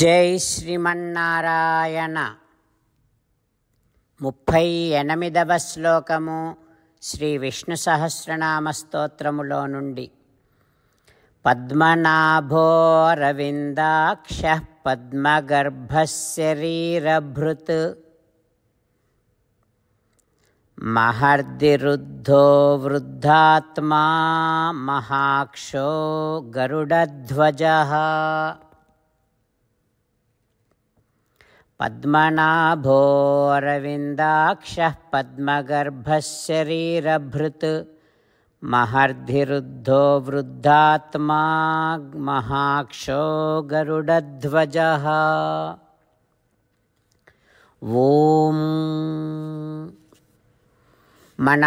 జై శ్రీమన్నారాయణ ముప్పై ఎనిమిదవ శ్లోకము శ్రీ విష్ణు సహస్రనామ స్తోత్రములో నుండి పద్మనాభోరవిందాక్ష పద్మగర్భశరీరభృత్ మహర్దిరుద్ధో వృద్ధాత్మా మహాక్షో గరుడధ్వజ పద్మనాభోరవిందాక్ష పద్మగర్భశరీరభృత్ మహర్ధిరుద్ధో వృద్ధాత్మా మహాక్షో గరుడధ్వజ మన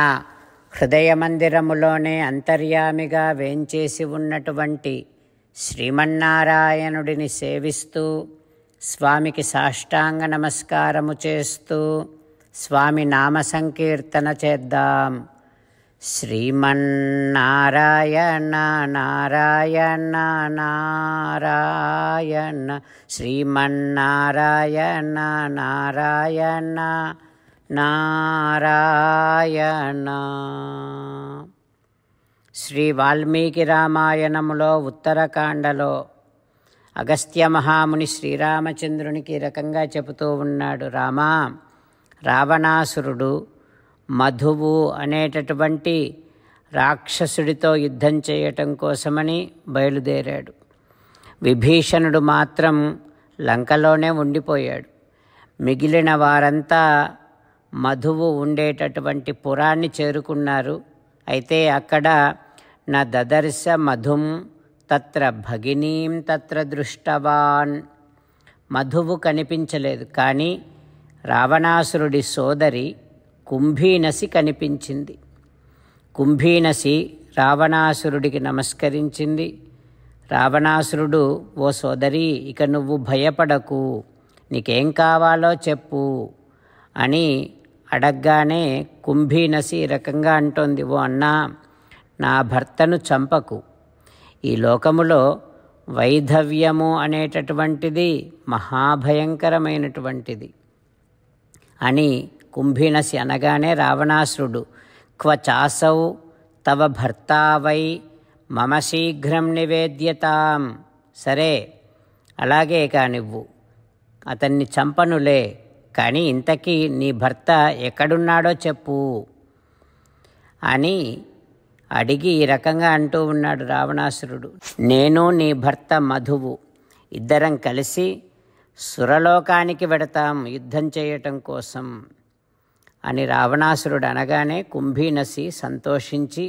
హృదయమందిరములోనే అంతర్యామిగా వేంచేసి ఉన్నటువంటి శ్రీమన్నారాయణుడిని సేవిస్తూ స్వామికి సాష్టాంగ నమస్కారము చేస్తూ స్వామి నామ సంకీర్తన చేద్దాం శ్రీమన్నారాయణ నారాయణ నారాయణ శ్రీమన్నారాయణ నారాయణ నారాయణ శ్రీ వాల్మీకి రామాయణములో ఉత్తరకాండలో అగస్త్య మహాముని శ్రీరామచంద్రునికి రకంగా చెబుతూ ఉన్నాడు రామా రావణాసురుడు మధువు అనేటటువంటి రాక్షసుడితో యుద్ధం చేయటం కోసమని బయలుదేరాడు విభీషణుడు మాత్రం లంకలోనే ఉండిపోయాడు మిగిలిన వారంతా మధువు ఉండేటటువంటి పురాన్ని చేరుకున్నారు అయితే అక్కడ నా దదర్శ మధుం తత్ర భగినీం తత్ర దృష్టవాన్ మధువు కనిపించలేదు కానీ రావణాసురుడి సోదరి కుంభీనసి కనిపించింది కుంభీనసి రావణాసురుడికి నమస్కరించింది రావణాసురుడు ఓ సోదరి ఇక నువ్వు భయపడకు నీకేం కావాలో చెప్పు అని అడగ్గానే కుంభీనసి రకంగా అంటోంది ఓ అన్నా నా భర్తను చంపకు ఈ లోకములో వైధవ్యము అనేటటువంటిది మహాభయంకరమైనటువంటిది అని కుంభినసి అనగానే రావణాసురుడు క్వచాసౌ తవ భర్తావై మమ శీఘ్రం నివేద్యతాం సరే అలాగే కానివ్వు అతన్ని చంపనులే కానీ ఇంతకీ నీ భర్త ఎక్కడున్నాడో చెప్పు అని అడిగి ఈ రకంగా అంటూ ఉన్నాడు రావణాసురుడు నేను నీ భర్త మధువు ఇద్దరం కలిసి సురలోకానికి వెడతాం యుద్ధం చేయటం కోసం అని రావణాసురుడు అనగానే కుంభీనసి సంతోషించి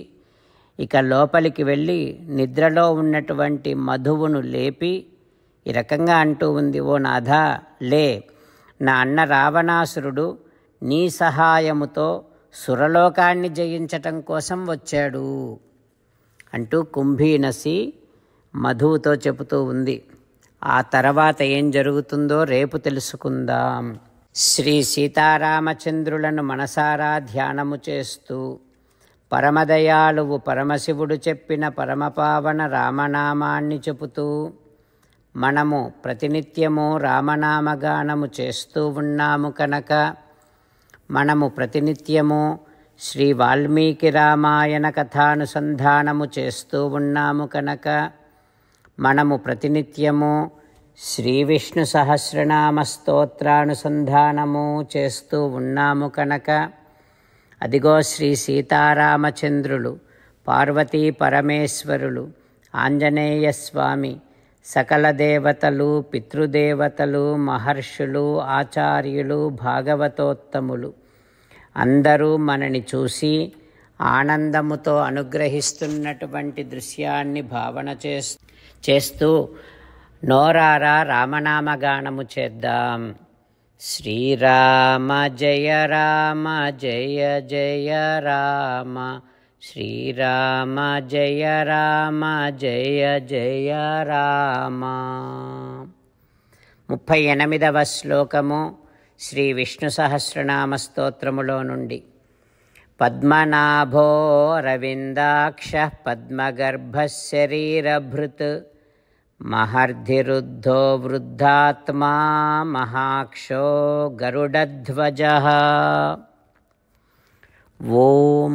ఇక లోపలికి వెళ్ళి నిద్రలో ఉన్నటువంటి మధువును లేపి ఈ రకంగా అంటూ ఉంది ఓ నాథ లే నా అన్న రావణాసురుడు నీ సహాయముతో సురలోకాన్ని జయించటం కోసం వచ్చాడు అంటూ కుంభీనసి మధువుతో చెబుతూ ఉంది ఆ తర్వాత ఏం జరుగుతుందో రేపు తెలుసుకుందాం శ్రీ సీతారామచంద్రులను మనసారా ధ్యానము చేస్తూ పరమదయాళువు పరమశివుడు చెప్పిన పరమపావన రామనామాన్ని చెబుతూ మనము ప్రతినిత్యము రామనామగానము చేస్తూ ఉన్నాము కనుక మనము ప్రతినిత్యము శ్రీ వాల్మీకి రామాయణ కథానుసంధానము చేస్తూ ఉన్నాము కనుక మనము ప్రతినిత్యము శ్రీ విష్ణు సహస్రనామ స్తోత్రానుసంధానము చేస్తూ ఉన్నాము కనుక అదిగో శ్రీ సీతారామచంద్రులు పార్వతీ పరమేశ్వరులు ఆంజనేయస్వామి స్వామి సకల దేవతలు పితృదేవతలు మహర్షులు ఆచార్యులు భాగవతోత్తములు అందరూ మనని చూసి ఆనందముతో అనుగ్రహిస్తున్నటువంటి దృశ్యాన్ని భావన చేస్తూ నోరారా రామనామగానము చేద్దాం శ్రీరామ జయ రామ జయ జయ రామ శ్రీరామ జయ రామ జయ జయ రామ ముప్పై ఎనిమిదవ శ్లోకము శ్రీ విష్ణు సహస్రనామ స్తోత్రములో నుండి పద్మనాభో రవిందాక్ష పద్మగర్భ శరీరభృత్ మహర్ధిరుద్ధో వృద్ధాత్మా మహాక్షో గరుడధ్వజ ఓం